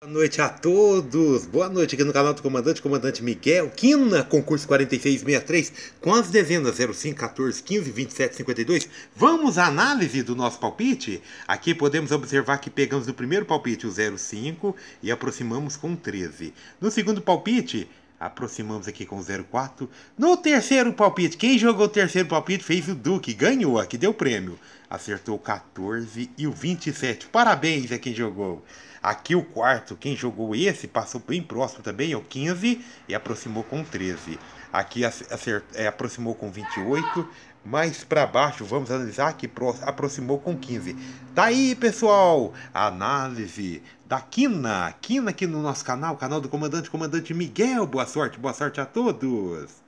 Boa noite a todos, boa noite aqui no canal do Comandante, Comandante Miguel, Quina, concurso 4663, com as dezenas 05, 14, 15, 27, 52. Vamos à análise do nosso palpite? Aqui podemos observar que pegamos no primeiro palpite o 05 e aproximamos com 13. No segundo palpite, Aproximamos aqui com 04. No terceiro palpite, quem jogou o terceiro palpite fez o Duque, ganhou aqui, deu prêmio. Acertou 14 e o 27. Parabéns a quem jogou. Aqui o quarto, quem jogou esse passou bem próximo também, é o 15 e aproximou com 13. Aqui acertou, é, aproximou com 28. Mais para baixo, vamos analisar que aproximou com 15. Tá aí, pessoal, a análise da Quina, Quina aqui no nosso canal, canal do comandante, comandante Miguel. Boa sorte, boa sorte a todos.